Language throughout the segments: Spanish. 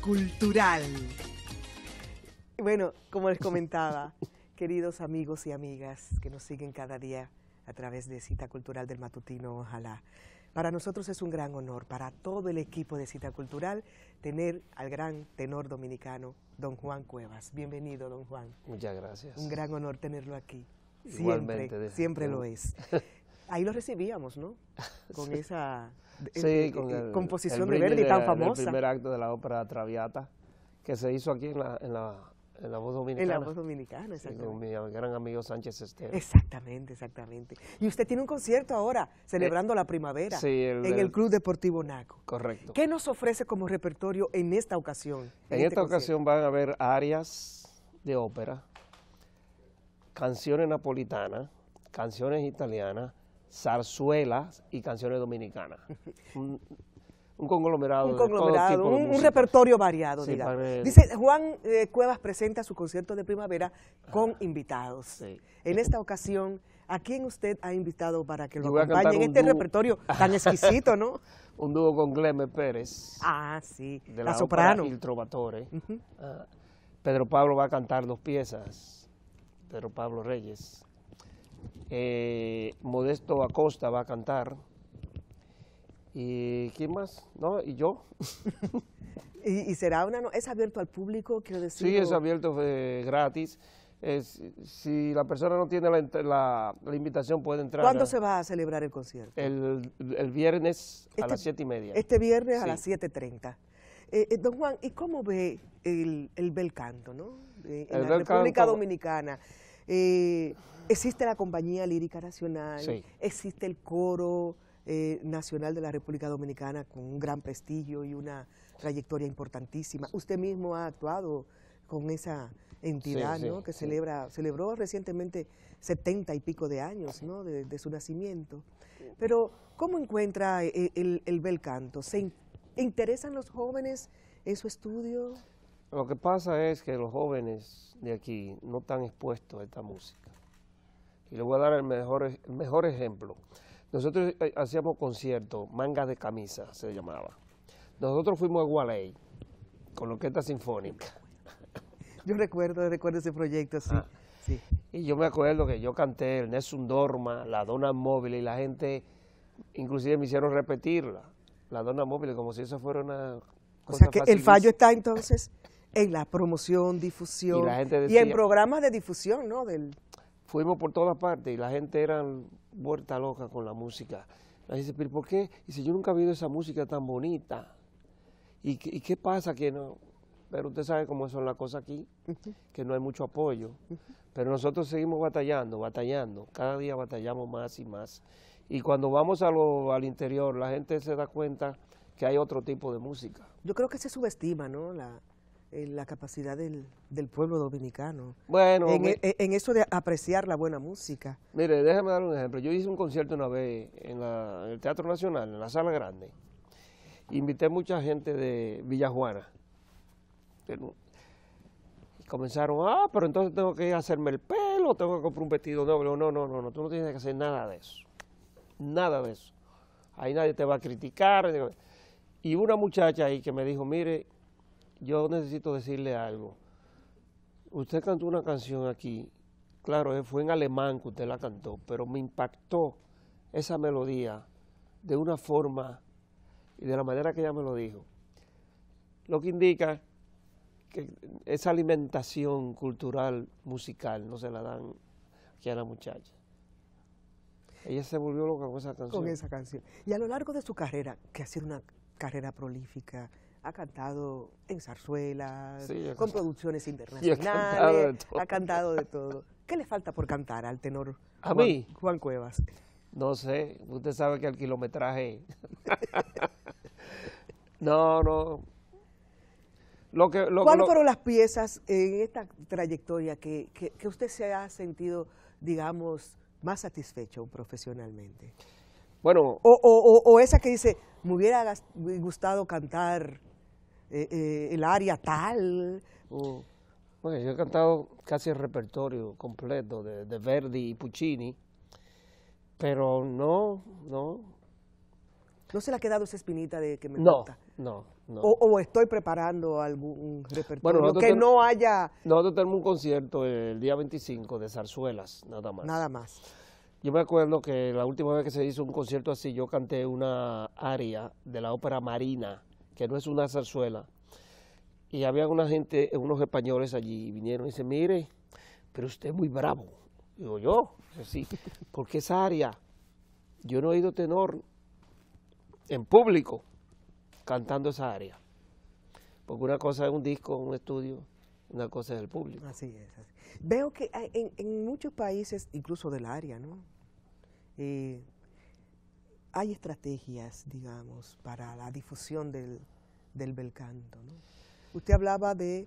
Cultural. Bueno, como les comentaba, queridos amigos y amigas que nos siguen cada día a través de Cita Cultural del Matutino, ojalá. Para nosotros es un gran honor, para todo el equipo de Cita Cultural, tener al gran tenor dominicano, don Juan Cuevas. Bienvenido, don Juan. Muchas gracias. Un gran honor tenerlo aquí. Siempre, Igualmente. Siempre lo es. Ahí lo recibíamos, ¿no? con esa eh, composición de Verdi tan famosa. El primer acto de la ópera Traviata, que se hizo aquí en la, en la, Voz Dominicana. En la Voz Dominicana, exactamente. con mi gran amigo Sánchez Estero. Exactamente, exactamente. Y usted tiene un concierto ahora, celebrando eh, la primavera, en el, Club Deportivo Naco. Correcto. ¿Qué nos ofrece como repertorio en esta ocasión? En, este esta ocasión van a haber áreas de ópera, canciones napolitanas, canciones italianas, zarzuelas y canciones dominicanas. un, conglomerado. Un repertorio variado, Dice, Juan eh, Cuevas presenta su concierto de primavera con invitados. En esta ocasión, ¿a quién usted ha invitado para que lo acompañe en este repertorio tan exquisito, no? un dúo con Gleme Pérez. Ah, sí, la, soprano. el Trovatore. Ah, Pedro Pablo va a cantar dos piezas, Pedro Pablo Reyes. Eh, Modesto Acosta va a cantar. ¿Y quién más? ¿No? ¿Y yo? ¿Y, será una... No ¿Es abierto al público, quiero decir? Sí, es abierto eh, gratis. si la persona no tiene la, la, invitación, puede entrar. ¿Cuándo se va a celebrar el concierto? El, viernes a este las siete y media. Este viernes a las 7.30. Eh, eh, don Juan, ¿y cómo ve el, el bel canto, no? Eh, en la República Dominicana. Eh, existe la Compañía Lírica Nacional, existe el Coro eh, Nacional de la República Dominicana con un gran prestigio y una trayectoria importantísima. Usted mismo ha actuado con esa entidad que celebra, celebró recientemente setenta y pico de años ¿no? de, su nacimiento. Pero, ¿cómo encuentra eh, el, bel canto? ¿Se interesan los jóvenes en su estudio? Lo que pasa es que los jóvenes de aquí no están expuestos a esta música. Y les voy a dar el mejor, e-, mejor ejemplo. Nosotros eh, hacíamos conciertos, mangas de camisa se llamaba. Nosotros fuimos a Gualey con la Orquesta Sinfónica. Yo recuerdo, recuerdo ese proyecto, sí. Ah. Y yo me acuerdo que yo canté el Nessun Dorma, la Dona Móvil, y la gente, inclusive me hicieron repetirla, la Dona Móvil, como si eso fuera una... Cosa o sea que el fallo está entonces en la promoción, difusión. Y, en programas de difusión, ¿no? Del... Fuimos por todas partes y la gente era vuelta loca con la música. La gente dice, ¿por qué? Y dice, yo nunca he visto esa música tan bonita. ¿Y, qué, pasa que no? Pero usted sabe cómo son las cosas aquí, que no hay mucho apoyo. Pero nosotros seguimos batallando, batallando. Cada día batallamos más y más. Y cuando vamos al interior, la gente se da cuenta que hay otro tipo de música. Yo creo que se subestima, ¿no? La, en la capacidad del, del, pueblo dominicano. Bueno, en, e, e, eso de apreciar la buena música. Mire, déjame dar un ejemplo. Yo hice un concierto una vez en, el Teatro Nacional, en la Sala Grande. Invité mucha gente de Villajuana. Y comenzaron, ah, pero entonces tengo que hacerme el pelo, tengo que comprar un vestido nuevo. No, no, no, no, tú no tienes que hacer nada de eso. Nada de eso. Ahí nadie te va a criticar. Y una muchacha ahí que me dijo, mire, yo necesito decirle algo. Usted cantó una canción aquí, claro, eh, fue en alemán que usted la cantó, pero me impactó esa melodía de una forma y de la manera que ella me lo dijo. Lo que indica que esa alimentación cultural, musical, no se la dan aquí a la muchacha. Ella se volvió loca con esa canción. Con esa canción. Y a lo largo de su carrera, que ha sido una carrera prolífica, ha cantado en zarzuelas, con producciones internacionales, ha cantado de todo. ¿Qué le falta por cantar al tenor ¿A Juan, Cuevas? No sé, usted sabe que el kilometraje... no, no. ¿Cuáles fueron las piezas en esta trayectoria que, que usted se ha sentido, digamos, más satisfecho profesionalmente? Bueno. O, o, esa que dice, me hubiera gustado cantar eh, eh, el área tal. Bueno, yo he cantado casi el repertorio completo de, Verdi y Puccini, pero no, no. ¿No se le ha quedado esa espinita de que me no, gusta? No, no. O, estoy preparando algún repertorio que no haya... Nosotros tenemos un concierto el día 25 de zarzuelas, nada más. Nada más. Yo me acuerdo que la última vez que se hizo un concierto así, yo canté una aria de la ópera Marina, que no es una zarzuela. Y había una gente, unos españoles allí, y vinieron y dicen, mire, pero usted es muy bravo. Digo yo, sí, porque esa aria, yo no he oído tenor en público cantando esa aria. Porque una cosa es un disco, un estudio, una cosa del público. Así es. Veo que en, muchos países, incluso del área, ¿no? Eh, hay estrategias, digamos, para la difusión del, del bel canto, ¿no? Usted hablaba de,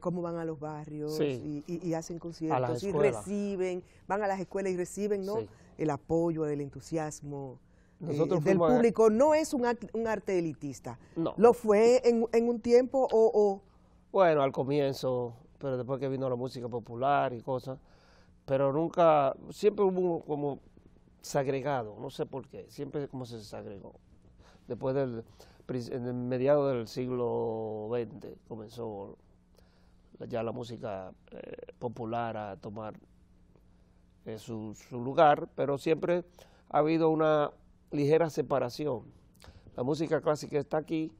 cómo van a los barrios y, hacen conciertos y reciben, van a las escuelas y reciben, ¿no? El apoyo, el entusiasmo. Eh, del público no es un, arte elitista. No. Lo fue en, un tiempo o, bueno, al comienzo, pero después que vino la música popular y cosas, pero nunca, siempre hubo como segregado, no sé por qué, siempre como se segregó. Después del, en el mediado del siglo XX comenzó ya la música eh, popular a tomar eh, su, lugar, pero siempre ha habido una ligera separación. La música clásica está aquí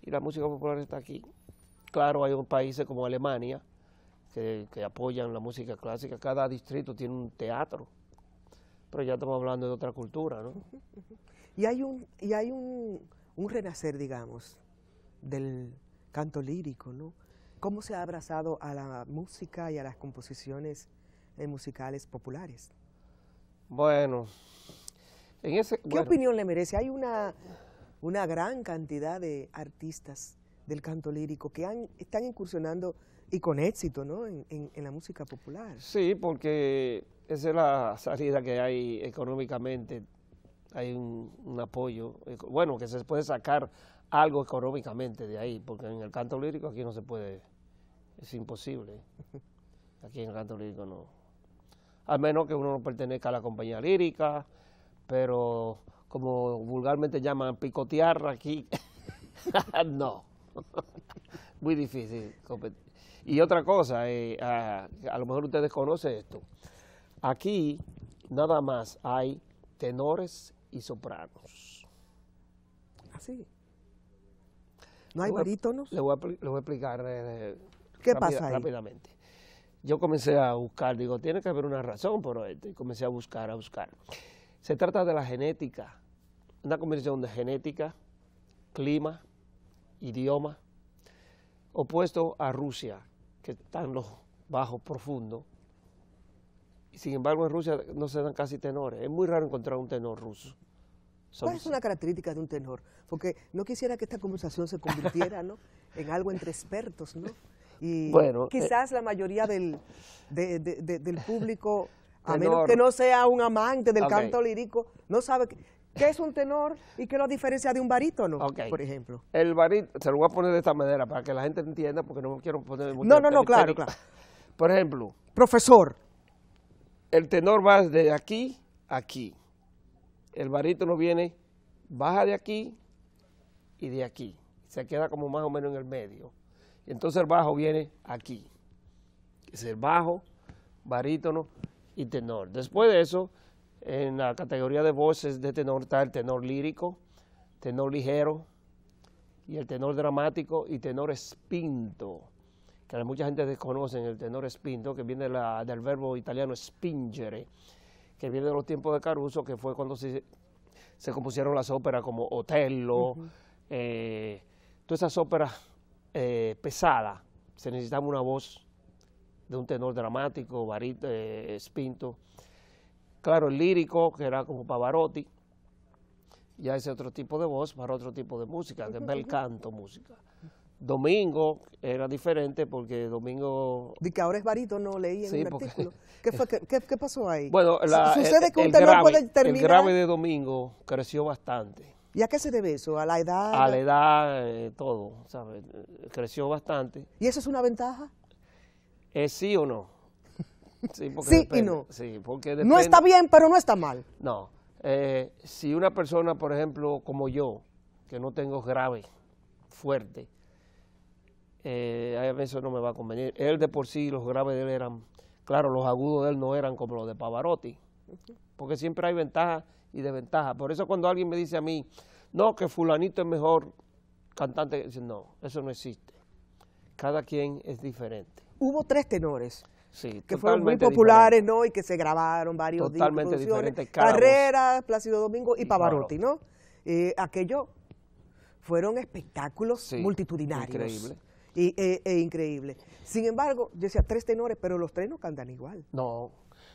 y la música popular está aquí. Claro, hay países como Alemania que, apoyan la música clásica. Cada distrito tiene un teatro. Pero ya estamos hablando de otra cultura, ¿no? Y hay un, y hay un, renacer, digamos, del canto lírico, ¿no? ¿Cómo se ha abrazado a la música y a las composiciones eh, musicales populares? Bueno, en ese... ¿Qué opinión le merece? Hay una, una gran cantidad de artistas del canto lírico, que están incursionando y con éxito ¿no? en, la música popular. Sí, porque esa es la salida que hay económicamente, hay un, apoyo, bueno, que se puede sacar algo económicamente de ahí, porque en el canto lírico aquí no se puede, es imposible, aquí en el canto lírico no. Al menos que uno no pertenezca a la compañía lírica, pero como vulgarmente llaman picotear aquí, no. Muy difícil Y otra cosa, eh, a, lo mejor ustedes conocen esto. Aquí nada más hay tenores y sopranos. Así. Ah, ¿No hay barítonos? Le voy a, explicar eh, ¿Qué pasa ahí? rápidamente. Yo comencé a buscar, digo, tiene que haber una razón por esto, y comencé a buscar, a buscar. Se trata de la genética, una combinación de genética, clima, idioma, opuesto a Rusia, que está en los bajos profundos. Sin embargo, en Rusia no se dan casi tenores. Es muy raro encontrar un tenor ruso. ¿Cuál es una característica de un tenor? Porque no quisiera que esta conversación se convirtiera ¿no? en algo entre expertos, ¿no? Y eh, quizás la mayoría del, del público, a menos que no sea un amante del canto lírico, no sabe ¿Qué es un tenor y qué lo diferencia de un barítono, por ejemplo? El barítono, se lo voy a poner de esta manera para que la gente entienda porque no quiero poner... No, no, no, claro, claro. Por ejemplo... Profesor. El tenor va de aquí a aquí. El barítono viene, baja de aquí y de aquí. Se queda como más o menos en el medio. entonces el bajo viene aquí. Es el bajo, barítono y tenor. Después de eso en la categoría de voces de tenor está el tenor lírico, tenor ligero y el tenor dramático y tenor espinto, que mucha gente desconoce el tenor espinto, que viene del verbo italiano spingere, que viene de los tiempos de Caruso, que fue cuando se, compusieron las óperas como Otello, eh, todas esas óperas eh, pesadas, se necesitaba una voz de un tenor dramático, varito, espinto, eh, Claro, el lírico, que era como Pavarotti, ya ese otro tipo de voz para otro tipo de música, que es el canto música. Domingo era diferente porque Domingo... De que ahora es no leí en el artículo. ¿Qué, pasó ahí? Bueno, que grave de Domingo creció bastante. ¿Y a qué se debe eso? ¿A la edad? A la edad, eh, todo, ¿sabes? Eh, creció bastante. ¿Y eso es una ventaja? Es eh, sí o no. Sí, no. No está bien, pero no está mal. No. Eh, si una persona, por ejemplo, como yo, que no tengo grave, fuerte, eh, a veces no me va a convenir. Él de por sí, los graves de él eran, claro, los agudos de él no eran como los de Pavarotti, porque siempre hay ventaja y desventajas. Por eso cuando alguien me dice a mí, no, que fulanito es mejor cantante, no, eso no existe. Cada quien es diferente. Hubo tres tenores que fueron muy populares, ¿no? Y que se grabaron varios totalmente diferentes Plácido Domingo y, Pavarotti, ¿no? Eh, aquello fueron espectáculos multitudinarios. Increíble. Y, e, e, increíble. Sin embargo, yo decía tres tenores, pero los tres no cantan igual. No,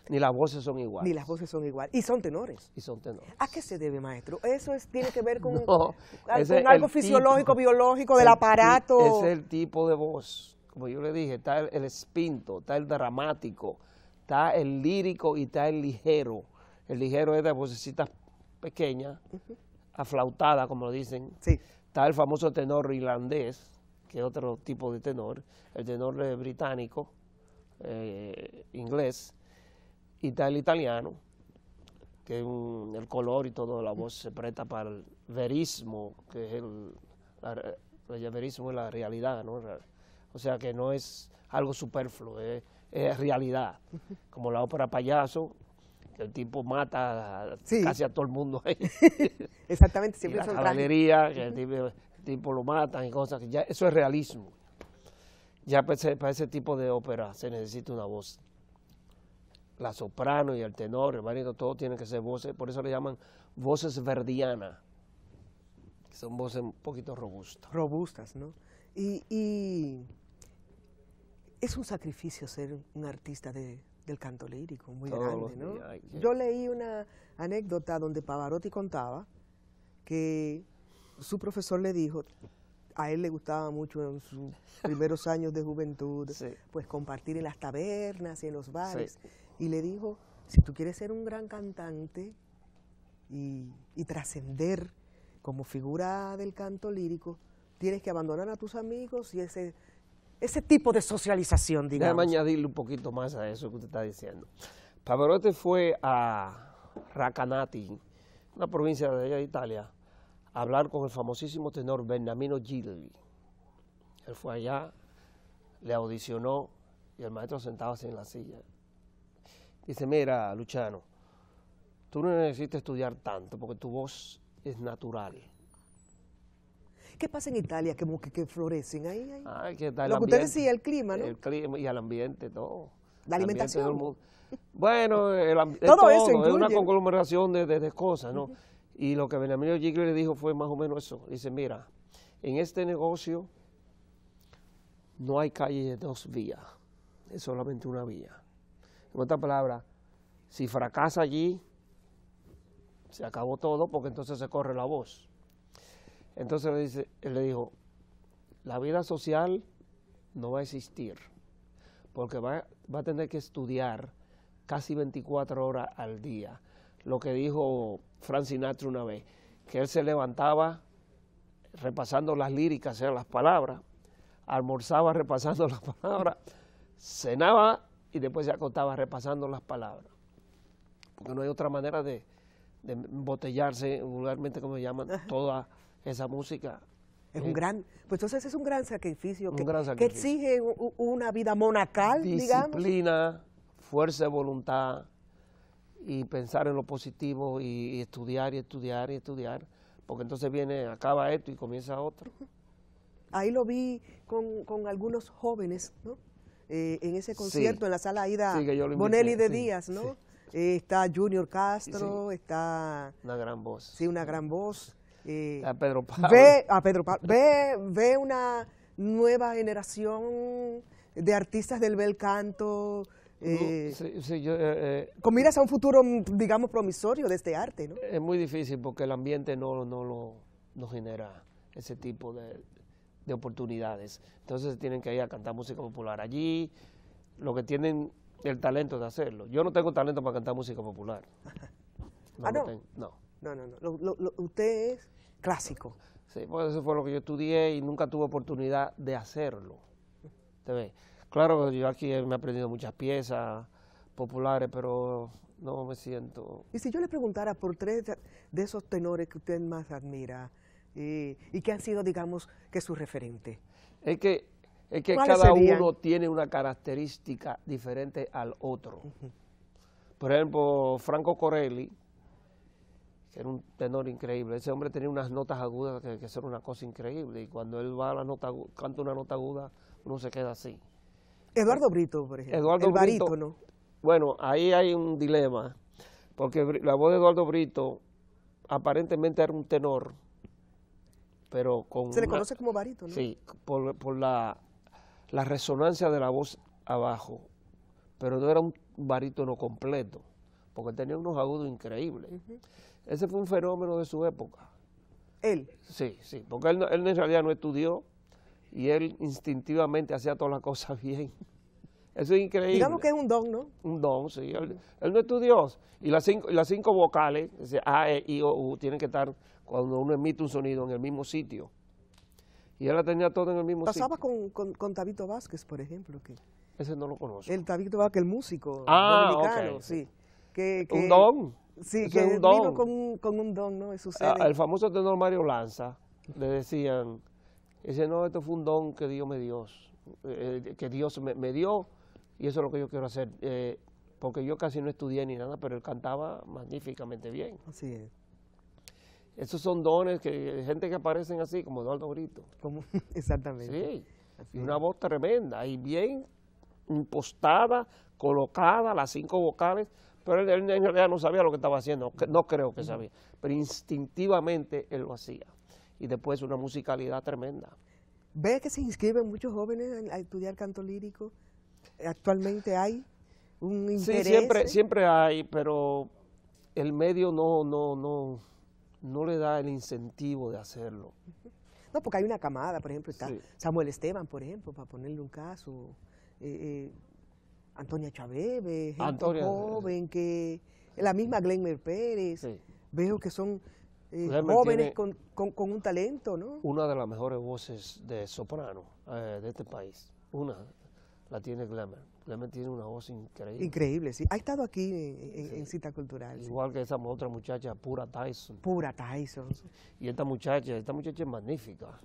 ni las voces son iguales. Ni las voces son iguales. Y son tenores. Y son tenores. ¿A qué se debe, maestro? Eso es, tiene que ver con, algo fisiológico, biológico del aparato. Es el tipo de voz como yo le dije, está el, espinto, está el dramático, está el lírico y está el ligero. El ligero es de vocecitas pequeñas, aflautadas, como dicen. Sí. Está el famoso tenor irlandés, que es otro tipo de tenor, el tenor británico, eh, inglés, y está el italiano, que el color y todo, la voz se presta para el verismo, que es el, la, el verismo es la realidad, ¿no? O sea que no es algo superfluo, eh, es, realidad. Como la ópera payaso, que el tipo mata casi a todo el mundo ahí. Exactamente, siempre son la que el tipo, lo matan y cosas. eso es realismo. Ya para ese, tipo de ópera se necesita una voz. La soprano y el tenor, el marito, todo tiene que ser voces, por eso le llaman voces verdianas. Son voces un poquito robustas. Robustas, ¿no? Y, es un sacrificio ser un artista de, del canto lírico, muy grande, ¿no? Yo leí una anécdota donde Pavarotti contaba que su profesor le dijo, a él le gustaba mucho en sus primeros años de juventud, pues compartir en las tabernas y en los bares. Y le dijo, si tú quieres ser un gran cantante y trascender como figura del canto lírico, Tienes que abandonar a tus amigos y ese, ese tipo de socialización, digamos. Déjame añadirle un poquito más a eso que usted está diciendo. Pavarotti fue a Racanati, una provincia de, de Italia, a hablar con el famosísimo tenor Bernamino Gilli. Él fue allá, le audicionó y el maestro sentaba así en la silla. Dice, mira, Luchano, tú no necesitas estudiar tanto porque tu voz es natural. ¿Qué pasa en Italia que, florecen? Ahí, ah, Lo que usted decía, el clima, ¿no? El clima y el ambiente, todo. La alimentación. bueno, el todo, es una conglomeración de, cosas, ¿no? Y lo que Benjamín Gigli le dijo fue más o menos eso. Dice, mira, en este negocio no hay calle de dos vías, es solamente una vía. En otras palabras, si fracasa allí, se acabó todo porque entonces se corre la voz. Entonces le, dice, él le dijo, la vida social no va a existir, porque va, a tener que estudiar casi 24 horas al día. Lo que dijo Frank Sinatra una vez, que él se levantaba repasando las líricas, o sea, las palabras, almorzaba repasando las palabras, cenaba y después se acostaba repasando las palabras. Porque no hay otra manera de, de embotellarse, vulgarmente como llaman, toda esa música. Es un eh, gran, pues entonces es un gran sacrificio, que, exige una vida monacal, Disciplina, fuerza de voluntad y pensar en lo positivo y, estudiar y estudiar y estudiar, porque entonces viene, acaba esto y comienza otro. Ahí lo vi con, algunos jóvenes, ¿no? Eh, en ese concierto en la sala Aida Bonelli de Díaz, ¿no? Eh, está Junior Castro, está... Una gran voz. Sí, una gran voz. Eh, a Pedro Pablo. Ve, a ve, una nueva generación de artistas del bel canto. Eh, eh, eh, con miras a un futuro, digamos, promisorio de este arte, ¿no? Es muy difícil porque el ambiente no, no, lo, genera ese tipo de, oportunidades. Entonces tienen que ir a cantar música popular allí, lo que tienen el talento de hacerlo. Yo no tengo talento para cantar música popular. No, ah, no. no. No, no, clásico. Sí, pues eso fue lo que yo estudié y nunca tuve oportunidad de hacerlo. ¿Te ves? Claro, pues yo aquí me he aprendido muchas piezas populares, pero no me siento... Y si yo le preguntara por tres de esos tenores que usted más admira y, que han sido, digamos, que su referente. Es que, es que cada uno tiene una característica diferente al otro. Por ejemplo, Franco Corelli, era un tenor increíble. Ese hombre tenía unas notas agudas que, que era una cosa increíble. Y cuando él va a la nota, canta una nota aguda, no se queda así. Eduardo Brito, por ejemplo. Eduardo el barítono. Bueno, ahí hay un dilema, porque la voz de Eduardo Brito aparentemente era un tenor, pero con... Se le conoce como barítono. Sí, por, la, resonancia de la voz abajo, pero no era un barítono completo, porque tenía unos agudos increíbles. Ese fue un fenómeno de su época. ¿Él? Sí, sí, porque él, en realidad no estudió y él instintivamente hacía todas las cosas bien. Eso es increíble. Digamos que es un don, ¿no? Un don, sí. Él, no estudió. Y las cinco, las cinco vocales, A, E, I, O, U, tienen que estar cuando uno emite un sonido en el mismo sitio. Y él la tenía todo en el mismo sitio. Pasaba con, con, Tabito Vázquez, por ejemplo. Que Ese no lo conozco. El Tabito Vázquez, el músico ah, dominicano, sí. un don. Sí, que Vino con, un don, ¿no? Ah, el famoso tenor Mario Lanza, le decían, ese no, esto fue un don que Dios me dio, eh, que Dios me, dio, y eso es lo que yo quiero hacer. Eh, porque yo casi no estudié ni nada, pero él cantaba magníficamente bien. Así es. Esos son dones que gente que aparecen así, como Eduardo Brito. exactamente. Sí, una voz tremenda y bien impostada, colocada, las cinco vocales pero él, niño en no sabía lo que estaba haciendo, no creo que sabía, pero instintivamente él lo hacía. Y después una musicalidad tremenda. ¿Ve que se inscriben muchos jóvenes a estudiar canto lírico? ¿Actualmente hay un interés? Sí, siempre, siempre hay, pero el medio no, no, no, no le da el incentivo de hacerlo. No, porque hay una camada, por ejemplo, está Samuel Esteban, por ejemplo, para ponerle un caso. Eh, eh, Antonia Chaveve, gente joven, que la misma Glenmer Pérez. Veo que son eh, jóvenes con, un talento, ¿no? Una de las mejores voces de soprano eh, de este país. Una la tiene Glenmer. Glenmer tiene una voz increíble. Increíble, sí. Ha estado aquí en, Cita Cultural. Igual que esa otra muchacha, Pura Tyson. Pura Tyson. Y esta muchacha, esta muchacha es magnífica,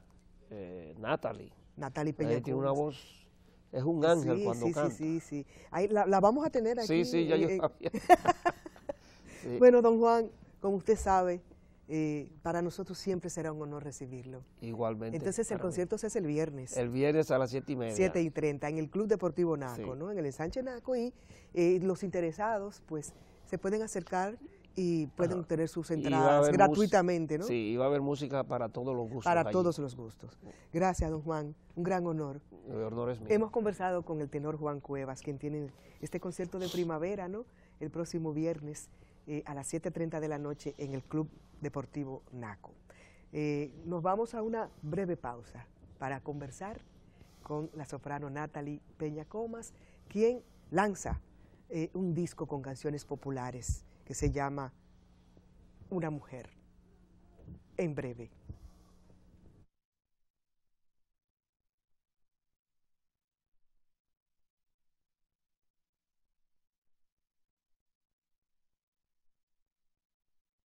eh, Natalie. Natalie Peña. Tiene una voz es un ángel cuando Sí, sí, sí. la, vamos a tener aquí. Sí, sí, ya yo Bueno, don Juan, como usted sabe, eh, para nosotros siempre será un honor recibirlo. Igualmente. Entonces el concierto es el viernes. El viernes a las 7 y media. 7 y 30, en el Club Deportivo Naco, ¿no? En el ensanche Naco y eh, los interesados, pues, se pueden acercar y pueden tener sus entradas gratuitamente, ¿no? Sí, y va a haber música para todos los gustos. Para todos los gustos. Gracias, don Juan. Un gran honor. El honor es mío. Hemos conversado con el tenor Juan Cuevas, quien tiene este concierto de primavera, ¿no? El próximo viernes eh, a las 7.30 de la noche en el Club Deportivo Naco. Eh, nos vamos a una breve pausa para conversar con la soprano Natalie Peña Comas, quien lanza eh, un disco con canciones populares que se llama Una mujer. En breve.